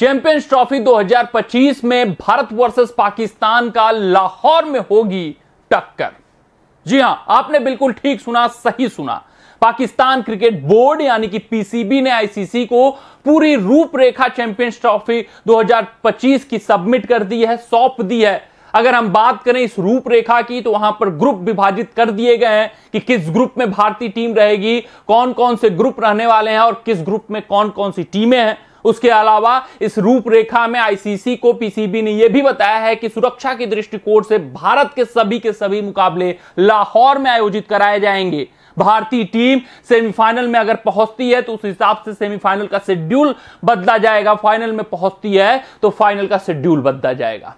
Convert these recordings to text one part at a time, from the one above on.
Champions trophy 2025 में Bharat versus Pakistan का लाहौर में होगी टक्कर जी हां आपने बिल्कुल ठीक सुना सही सुना पाकिस्तान क्रिकेट बोर्ड यानी कि पीसीबी ने आईसीसी को पूरी रूपरेखा चैंपियंस ट्रॉफी 2025 की सबमिट कर दी है सौंप दी है अगर हम बात करें इस रूपरेखा की तो वहां पर ग्रुप विभाजित कर दिए गए हैं कि किस ग्रुप में भारतीय टीम रहेगी कौन कौन से ग्रुप रहने वाले हैं और किस ग्रुप में कौन कौन सी टीमें हैं उसके अलावा इस रूपरेखा में आईसीसी को पीसीबी ने यह भी बताया है कि सुरक्षा के दृष्टिकोण से भारत के सभी के सभी मुकाबले लाहौर में आयोजित कराए जाएंगे भारतीय टीम सेमीफाइनल में अगर पहुंचती है तो उस हिसाब से सेमीफाइनल का शेड्यूल बदला जाएगा फाइनल में पहुंचती है तो फाइनल का शेड्यूल बदला जाएगा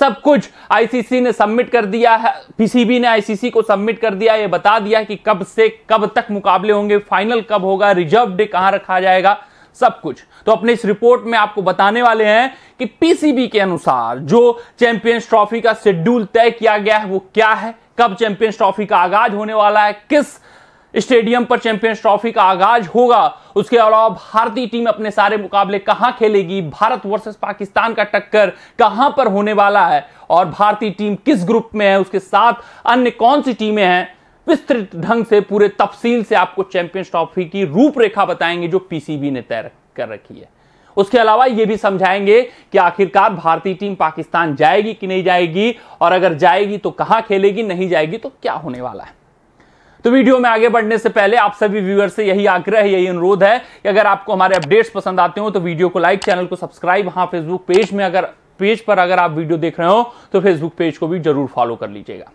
सब कुछ आईसीसी ने सबमिट कर दिया है पीसीबी ने आईसीसी को सबमिट कर दिया ये बता दिया कि कब से कब तक मुकाबले होंगे फाइनल कब होगा रिजर्व डे कहां रखा जाएगा सब कुछ तो अपने इस रिपोर्ट में आपको बताने वाले हैं कि पीसीबी के अनुसार जो चैंपियंस ट्रॉफी का शेड्यूल तय किया गया है वो क्या है कब चैंपियंस ट्रॉफी का आगाज होने वाला है किस स्टेडियम पर चैंपियंस ट्रॉफी का आगाज होगा उसके अलावा भारतीय टीम अपने सारे मुकाबले कहां खेलेगी भारत वर्सेस पाकिस्तान का टक्कर कहां पर होने वाला है और भारतीय टीम किस ग्रुप में है उसके साथ अन्य कौन सी टीमें हैं विस्तृत ढंग से पूरे तफसील से आपको चैंपियंस ट्रॉफी की रूपरेखा बताएंगे जो पीसीबी ने तय कर रखी है उसके अलावा यह भी समझाएंगे कि आखिरकार भारतीय टीम पाकिस्तान जाएगी कि नहीं जाएगी और अगर जाएगी तो कहां खेलेगी नहीं जाएगी तो क्या होने वाला है तो वीडियो में आगे बढ़ने से पहले आप सभी व्यूअर से यही आग्रह यही अनुरोध है कि अगर आपको हमारे अपडेट्स पसंद आते हो तो वीडियो को लाइक चैनल को सब्सक्राइब हाँ फेसबुक पेज में अगर पेज पर अगर आप वीडियो देख रहे हो तो फेसबुक पेज को भी जरूर फॉलो कर लीजिएगा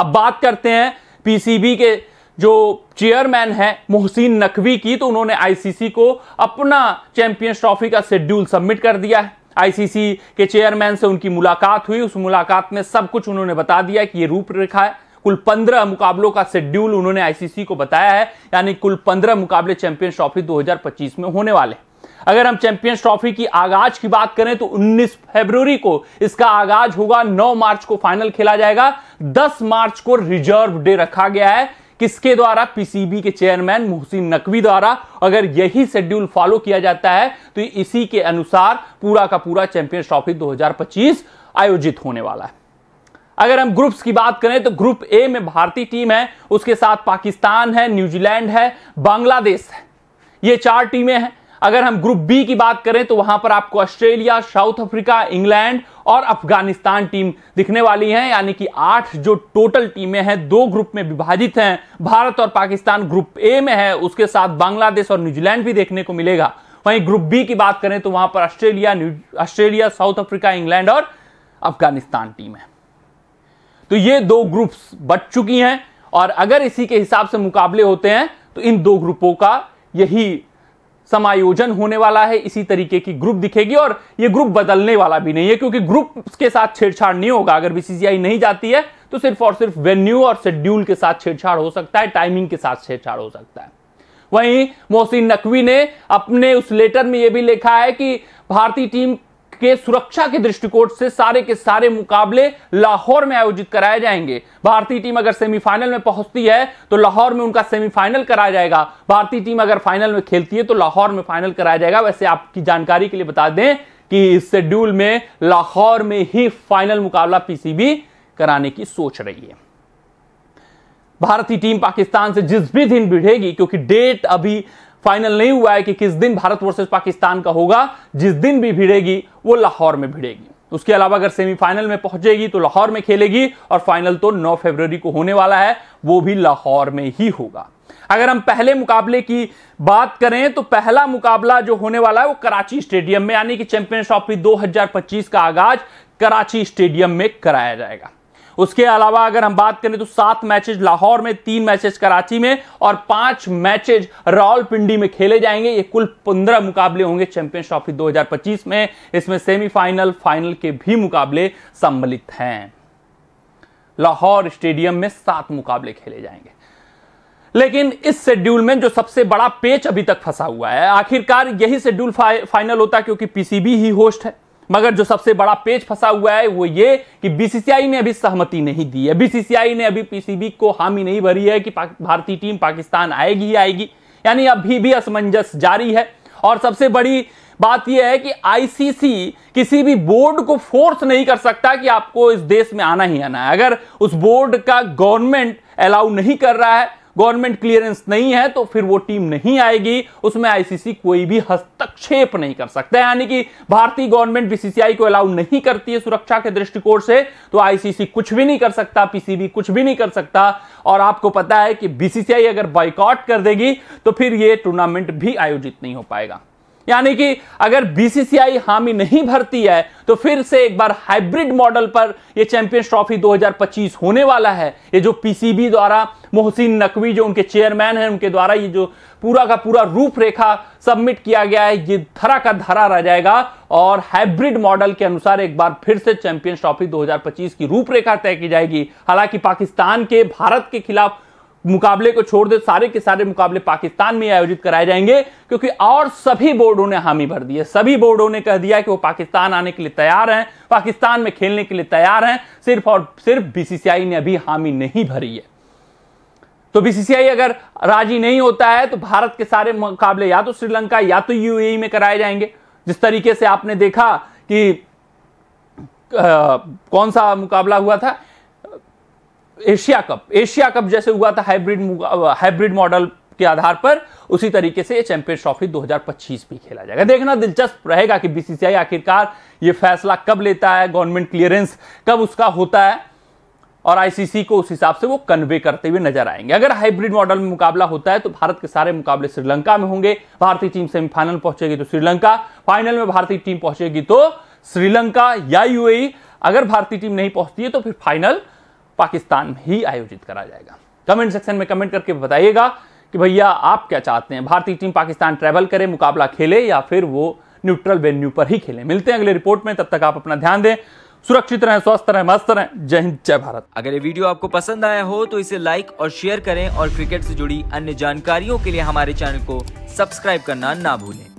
अब बात करते हैं पीसीबी के जो चेयरमैन है मोहसिन नकवी की तो उन्होंने आईसीसी को अपना चैंपियंस ट्रॉफी का शेड्यूल सबमिट कर दिया है आईसीसी के चेयरमैन से उनकी मुलाकात हुई उस मुलाकात में सब कुछ उन्होंने बता दिया कि ये रूपरेखा है कुल पंद्रह मुकाबलों का शेड्यूल उन्होंने आईसीसी को बताया है यानी कुल पंद्रह मुकाबले चैंपियंस ट्रॉफी 2025 में होने वाले हैं अगर हम चैंपियंस ट्रॉफी की आगाज की बात करें तो 19 फरवरी को इसका आगाज होगा 9 मार्च को फाइनल खेला जाएगा 10 मार्च को रिजर्व डे रखा गया है किसके द्वारा पीसीबी के चेयरमैन मोहसिन नकवी द्वारा अगर यही शेड्यूल फॉलो किया जाता है तो इसी के अनुसार पूरा का पूरा चैंपियंस ट्रॉफी दो आयोजित होने वाला है अगर हम ग्रुप्स की बात करें तो ग्रुप ए में भारतीय टीम है उसके साथ पाकिस्तान है न्यूजीलैंड है बांग्लादेश है ये चार टीमें हैं अगर हम ग्रुप बी की बात करें तो वहां पर आपको ऑस्ट्रेलिया साउथ अफ्रीका इंग्लैंड और अफगानिस्तान टीम दिखने वाली है यानी कि आठ जो टोटल टीमें हैं दो ग्रुप में विभाजित हैं भारत और पाकिस्तान ग्रुप ए में है उसके साथ बांग्लादेश और न्यूजीलैंड भी देखने को मिलेगा वहीं ग्रुप बी की बात करें तो वहां पर Australia Australia South Africa England और अफगानिस्तान टीम है तो ये दो ग्रुप्स बच चुकी हैं और अगर इसी के हिसाब से मुकाबले होते हैं तो इन दो ग्रुपों का यही समायोजन होने वाला है इसी तरीके की ग्रुप दिखेगी और ये ग्रुप बदलने वाला भी नहीं है क्योंकि ग्रुप के साथ छेड़छाड़ नहीं होगा अगर बीसीसीआई नहीं जाती है तो सिर्फ और सिर्फ वेन्यू और शेड्यूल के साथ छेड़छाड़ हो सकता है टाइमिंग के साथ छेड़छाड़ हो सकता है वहीं मोहसिन नकवी ने अपने उस लेटर में यह भी लिखा है कि भारतीय टीम के सुरक्षा के दृष्टिकोण से सारे के सारे मुकाबले लाहौर में आयोजित कराए जाएंगे भारतीय टीम अगर सेमीफाइनल में पहुंचती है तो लाहौर में उनका सेमीफाइनल कराया जाएगा भारतीय टीम अगर फाइनल में खेलती है तो लाहौर में फाइनल कराया जाएगा वैसे आपकी जानकारी के लिए बता दें कि इस शेड्यूल में लाहौर में ही फाइनल मुकाबला पीसीबी कराने की सोच रही है भारतीय टीम पाकिस्तान से जिस भी दिन भिड़ेगी क्योंकि डेट अभी फाइनल नहीं हुआ है कि किस दिन भारत वर्सेज पाकिस्तान का होगा जिस दिन भी भिड़ेगी वो लाहौर में भिड़ेगी उसके अलावा अगर सेमीफाइनल में पहुंचेगी तो लाहौर में खेलेगी और फाइनल तो 9 फरवरी को होने वाला है वो भी लाहौर में ही होगा अगर हम पहले मुकाबले की बात करें तो पहला मुकाबला जो होने वाला है वो कराची स्टेडियम में यानी कि चैंपियन ट्रॉफी दो का आगाज कराची स्टेडियम में कराया जाएगा उसके अलावा अगर हम बात करें तो सात मैचेज लाहौर में तीन मैचेज कराची में और पांच मैचेज रावलपिंडी में खेले जाएंगे ये कुल पंद्रह मुकाबले होंगे चैंपियंस ट्रॉफी 2025 में इसमें सेमीफाइनल फाइनल के भी मुकाबले सम्मिलित हैं लाहौर स्टेडियम में सात मुकाबले खेले जाएंगे लेकिन इस शेड्यूल में जो सबसे बड़ा पेच अभी तक फंसा हुआ है आखिरकार यही शेड्यूल फा, फाइनल होता है क्योंकि पीसीबी ही होस्ट है मगर जो सबसे बड़ा पेज फंसा हुआ है वो ये कि बीसीसीआई ने अभी सहमति नहीं दी है बीसीसीआई ने अभी पीसीबी को हामी नहीं भरी है कि भारतीय टीम पाकिस्तान आएगी ही आएगी यानी अभी भी असमंजस जारी है और सबसे बड़ी बात यह है कि आईसीसी किसी भी बोर्ड को फोर्स नहीं कर सकता कि आपको इस देश में आना ही आना है अगर उस बोर्ड का गवर्नमेंट अलाउ नहीं कर रहा है गवर्नमेंट क्लियरेंस नहीं है तो फिर वो टीम नहीं आएगी उसमें आईसीसी कोई भी हस्त हस्तक्षेप नहीं कर सकता यानी कि भारतीय गवर्नमेंट बीसीसीआई को अलाउ नहीं करती है सुरक्षा के दृष्टिकोण से तो आईसीसी कुछ भी नहीं कर सकता पीसीबी कुछ भी नहीं कर सकता और आपको पता है कि बीसीसीआई अगर बाइकआउट कर देगी तो फिर यह टूर्नामेंट भी आयोजित नहीं हो पाएगा यानी कि अगर बीसीसीआई हामी नहीं भरती है तो फिर से एक बार हाइब्रिड मॉडल पर यह चैंपियंस ट्रॉफी 2025 होने वाला है ये जो पीसीबी द्वारा मोहसिन नकवी जो उनके चेयरमैन हैं उनके द्वारा ये जो पूरा का पूरा रूपरेखा सबमिट किया गया है ये धरा का धरा रह जाएगा और हाइब्रिड मॉडल के अनुसार एक बार फिर से चैंपियंस ट्रॉफी 2025 की रूपरेखा तय की जाएगी हालांकि पाकिस्तान के भारत के खिलाफ मुकाबले को छोड़ दे सारे के सारे मुकाबले पाकिस्तान में आयोजित कराए जाएंगे क्योंकि और सभी बोर्डों ने हामी भर दी है सभी बोर्डों ने कह दिया कि वो पाकिस्तान आने के लिए तैयार हैं पाकिस्तान में खेलने के लिए तैयार हैं सिर्फ और सिर्फ बीसीसीआई ने अभी हामी नहीं भरी है तो बीसीसीआई अगर राजी नहीं होता है तो भारत के सारे मुकाबले या तो श्रीलंका या तो यूएई में कराए जाएंगे जिस तरीके से आपने देखा कि आ, कौन सा मुकाबला हुआ था एशिया कप एशिया कप जैसे हुआ था हाइब्रिड हाइब्रिड मॉडल के आधार पर उसी तरीके से चैंपियंस ट्रॉफी 2025 भी खेला जाएगा देखना दिलचस्प रहेगा कि बीसीसीआई आखिरकार ये फैसला कब लेता है गवर्नमेंट क्लियरेंस कब उसका होता है और आईसीसी को उस हिसाब से वो कन्वे करते हुए नजर आएंगे अगर हाइब्रिड मॉडल में मुकाबला होता है तो भारत के सारे मुकाबले श्रीलंका में होंगे भारतीय टीम सेमीफाइनल पहुंचेगी तो श्रीलंका फाइनल में भारतीय टीम पहुंचेगी तो श्रीलंका या यूएई e। अगर भारतीय टीम नहीं पहुंचती है तो फिर फाइनल पाकिस्तान में ही आयोजित करा जाएगा कमेंट सेक्शन में कमेंट करके बताइएगा कि भैया आप क्या चाहते हैं भारतीय टीम पाकिस्तान ट्रैवल करे मुकाबला खेले या फिर वो न्यूट्रल वेन्यू पर ही खेले मिलते हैं अगले रिपोर्ट में तब तक आप अपना ध्यान दें सुरक्षित रहें स्वस्थ रहें मस्त रहें जय हिंद जय भारत अगर ये वीडियो आपको पसंद आया हो तो इसे लाइक और शेयर करें और क्रिकेट से जुड़ी अन्य जानकारियों के लिए हमारे चैनल को सब्सक्राइब करना ना भूलें